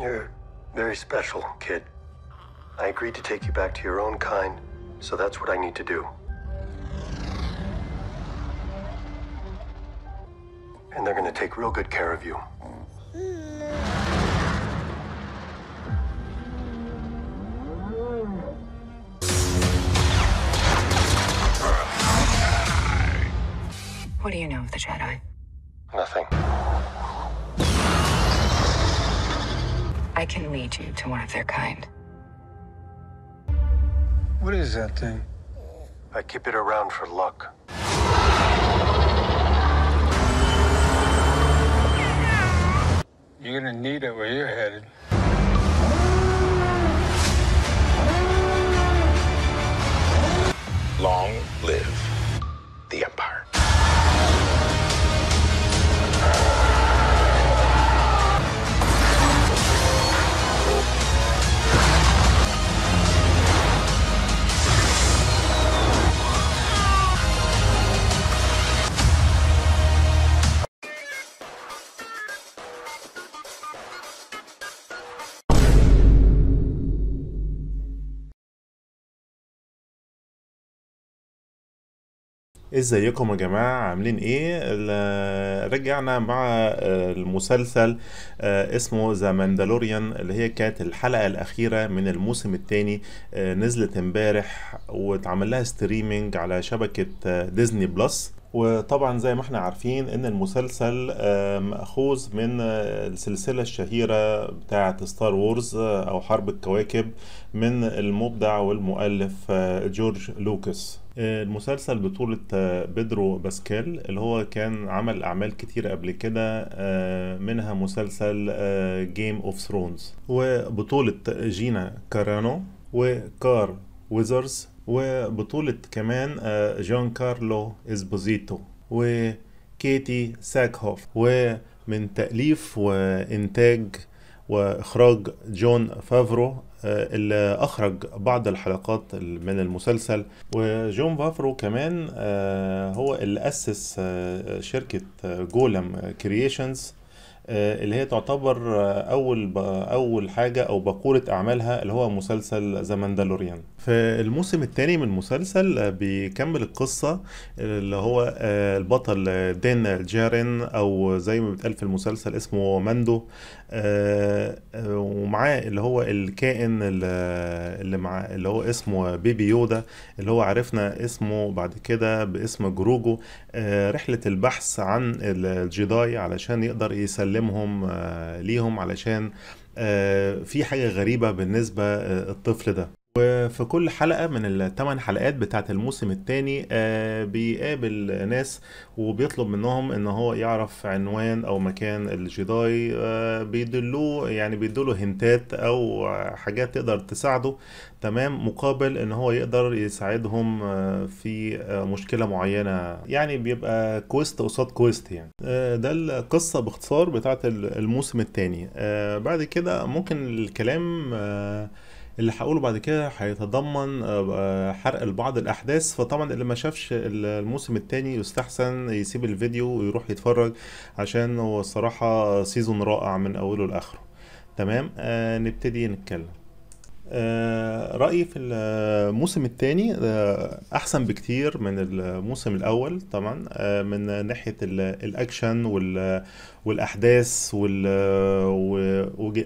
You're very special, kid. I agreed to take you back to your own kind, so that's what I need to do. And they're gonna take real good care of you. What do you know of the Jedi? Nothing. I can lead you to one of their kind. What is that thing? I keep it around for luck. You're gonna need it where you're headed. Long live. ازيكم يا جماعة عاملين ايه رجعنا مع آه، المسلسل آه، اسمه ذا ماندالوريان اللي هي كانت الحلقة الاخيرة من الموسم الثاني آه، نزلت امبارح واتعمل لها ستريمينج على شبكة ديزني بلس وطبعا زي ما احنا عارفين ان المسلسل مأخوذ من آه، السلسلة الشهيرة بتاعة ستار آه، وورز او حرب الكواكب من المبدع والمؤلف آه، جورج لوكاس المسلسل بطولة بيدرو باسكيل اللي هو كان عمل أعمال كتير قبل كده منها مسلسل جيم اوف ثرونز وبطولة جينا كارانو وكار ويزرز وبطولة كمان آه، جان كارلو إسبوزيتو وكيتي ساكهوف ومن تأليف وإنتاج وإخراج جون فافرو آه، اللي أخرج بعض الحلقات من المسلسل وجون فافرو كمان آه، هو اللي أسس شركة جولم كرييشنز آه، اللي هي تعتبر آه، اول اول حاجه او بقوله اعمالها اللي هو مسلسل ذا دالوريان في الموسم الثاني من المسلسل آه، بيكمل القصه اللي هو البطل دين جارين او زي ما بيتقال في المسلسل اسمه ماندو ومعاه اللي هو الكائن اللي معاه اللي هو اسمه بيبي يودا اللي هو عرفنا اسمه بعد كده باسم جروجو رحله البحث عن الجداي علشان يقدر يسلم تعليمهم آه، ليهم علشان آه، في حاجه غريبه بالنسبه آه، الطفل ده وفي كل حلقة من الثمان حلقات بتاعة الموسم الثاني آه، بيقابل ناس وبيطلب منهم ان هو يعرف عنوان او مكان الجداي آه، بيدلوه يعني بيدلوه هنتات او حاجات تقدر تساعده تمام مقابل ان هو يقدر يساعدهم آه، في مشكلة معينة يعني بيبقى كويست قصاد كويست يعني ده القصة باختصار بتاعة الموسم الثاني بعد كده ممكن الكلام اللي هقوله بعد كده هيتضمن آه، آه، حرق لبعض الاحداث فطبعا اللي ما شافش الموسم الثاني يستحسن يسيب الفيديو ويروح يتفرج عشان هو الصراحه سيزون رائع من اوله لاخره تمام آه نبتدي نتكلم آه رأيي في الموسم الثاني آه أحسن بكتير من الموسم الأول طبعا آه من ناحية الأكشن والأحداث وال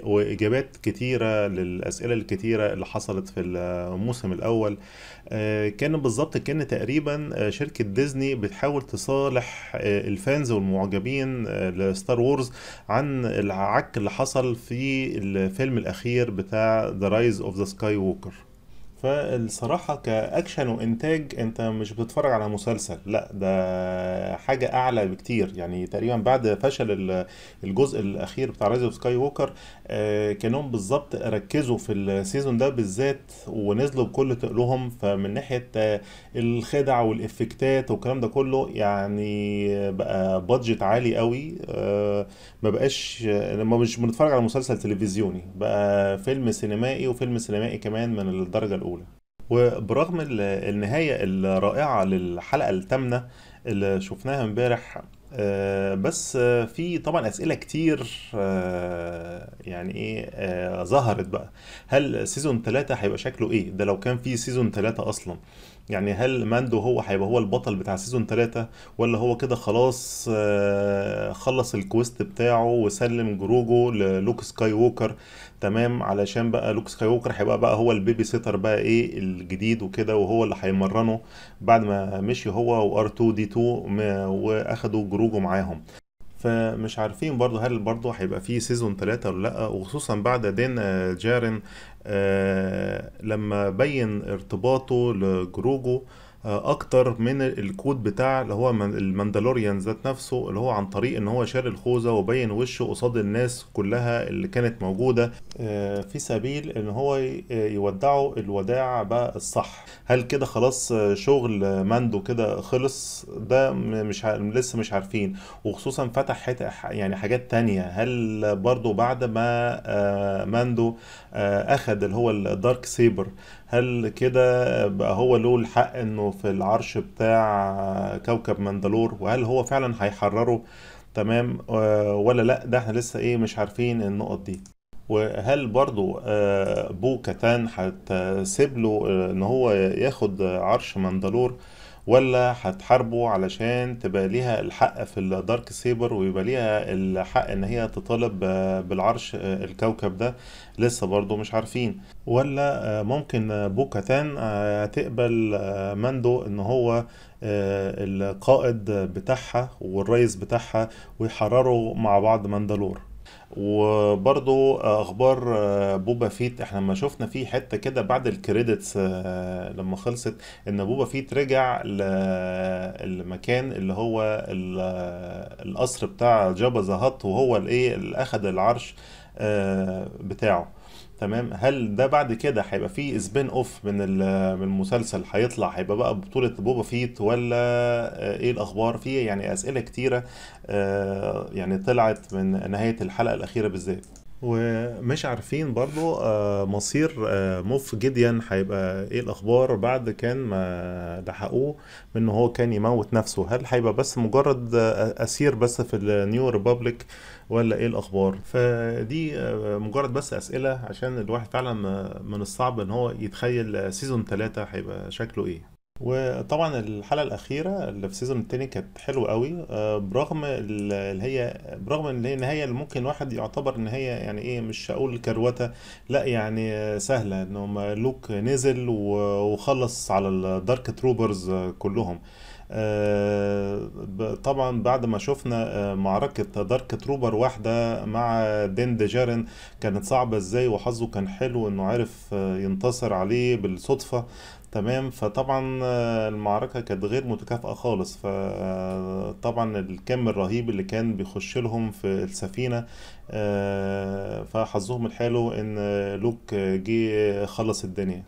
واجابات كتيره للاسئله الكتيره اللي حصلت في الموسم الاول آه، كان بالظبط كان تقريبا آه، شركه ديزني بتحاول تصالح آه، الفانز والمعجبين لستار وورز عن العك اللي حصل في الفيلم الاخير بتاع ذا رايز اوف ذا سكاي ووكر فالصراحة كأكشن وإنتاج أنت مش بتتفرج على مسلسل لا ده حاجة أعلى بكتير يعني تقريبا بعد فشل الجزء الأخير بتاع رايز أوف سكاي ووكر كانهم بالظبط ركزوا في السيزون ده بالذات ونزلوا بكل تقلهم فمن ناحية آه، الخدع والإفكتات والكلام ده كله يعني بقى بادجت عالي قوي آه، ما بقاش آه، ما مش بنتفرج على مسلسل تلفزيوني بقى فيلم سينمائي وفيلم سينمائي كمان من الدرجة الأولى الأولى وبرغم النهاية الرائعة للحلقة التامنة اللي شفناها امبارح آه، بس آه، في طبعا اسئله كتير آه، يعني ايه ظهرت بقى هل سيزون 3 هيبقى شكله ايه ده لو كان في سيزون 3 اصلا يعني هل ماندو هو هيبقى هو البطل بتاع سيزون 3 ولا هو كده خلاص آه، خلص الكويست بتاعه وسلم جروجو للوك سكاي ووكر تمام علشان بقى لوك سكاي ووكر هيبقى بقى هو البيبي سيتر بقى ايه الجديد وكده وهو اللي هيمرنه بعد ما مشي هو وار 2 دي 2 واخدوا جروجو معاهم فمش عارفين برضو هل برضو هيبقى في سيزون ثلاثة ولا لا وخصوصا بعد دين آه، جارن آه، لما بين ارتباطه لجروجو اكتر من الكود بتاع اللي هو الماندالوريان ذات نفسه اللي هو عن طريق ان هو شال الخوذه وبين وشه قصاد الناس كلها اللي كانت موجوده آه، في سبيل ان هو آه، يودعه الوداع بقى الصح هل كده خلاص شغل ماندو كده خلص ده مش لسه مش عارفين وخصوصا فتح حته يعني حاجات تانية هل برضو بعد ما آه، ماندو اخد اللي هو الدارك سيبر هل كده بقى هو له الحق انه في العرش بتاع كوكب مندلور وهل هو فعلا هيحرره تمام آه، ولا لا ده احنا لسه ايه مش عارفين النقط دي وهل برضو آه، بو كتان هتسيب له آه، ان هو ياخد عرش مندلور ولا هتحاربه علشان تبقى ليها الحق في الدارك سيبر ويبقى ليها الحق ان هي تطالب آه، بالعرش آه، الكوكب ده لسه برضه مش عارفين ولا آه، ممكن بوكاتان تقبل ماندو ان هو القائد بتاعها والريس بتاعها ويحرروا مع بعض ماندالور وبرضو اخبار آه، بوبا فيت احنا لما شفنا في حته كده بعد الكريدتس آه، لما خلصت ان بوبا فيت رجع للمكان اللي هو القصر بتاع جابا زهط وهو الايه اللي اخد العرش آه، بتاعه تمام هل ده بعد كده هيبقى فيه سبين اوف من من المسلسل هيطلع هيبقى بقى بطولة بوبا فيت ولا آه، ايه الاخبار فيه يعني اسئلة كتيرة آه، يعني طلعت من نهاية الحلقة الاخيرة بالذات ومش عارفين برضو آه، مصير آه، موف جديان هيبقى ايه الاخبار بعد كان ما لحقوه من هو كان يموت نفسه هل هيبقى بس مجرد آه، اسير بس في النيو ريبابليك ولا ايه الاخبار فدي مجرد بس اسئله عشان الواحد فعلا من الصعب ان هو يتخيل سيزون 3 هيبقى شكله ايه وطبعا الحلقه الاخيره اللي في سيزون التاني كانت حلوه قوي آه، برغم اللي هي برغم ان هي النهايه اللي ممكن الواحد يعتبر ان هي يعني ايه مش هقول كروته لا يعني سهله ان لوك نزل وخلص على الدارك تروبرز كلهم آه، طبعا بعد ما شفنا آه، معركة دارك تروبر واحدة مع دين ديجارن كانت صعبة ازاي وحظه كان حلو انه عرف آه، ينتصر عليه بالصدفة تمام فطبعا المعركه كانت غير متكافئه خالص فطبعا الكم الرهيب اللي كان بيخش لهم في السفينه فحظهم الحلو ان لوك جه خلص الدنيا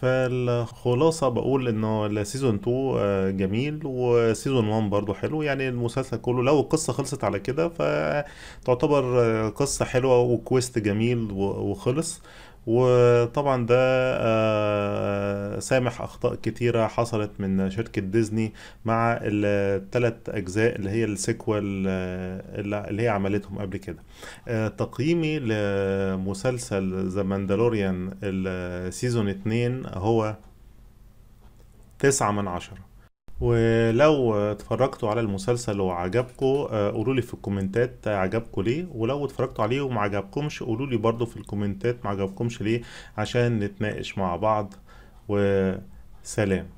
فالخلاصة بقول انه السيزون 2 آه، جميل وسيزون 1 برضو حلو يعني المسلسل كله لو القصة خلصت على كده فتعتبر آه، قصة حلوة وكويست جميل وخلص وطبعا ده آه، سامح اخطاء كتيره حصلت من شركه ديزني مع الثلاث اجزاء اللي هي السيكوال آه، اللي هي عملتهم قبل كده آه، تقييمي لمسلسل ذا ماندالوريان السيزون 2 هو تسعة من عشرة ولو اتفرجتوا على المسلسل وعجبكم آه، قولوا لي في الكومنتات عجبكم ليه ولو اتفرجتوا عليه وما عجبكمش قولوا لي برضو في الكومنتات ما عجبكمش ليه عشان نتناقش مع بعض وسلام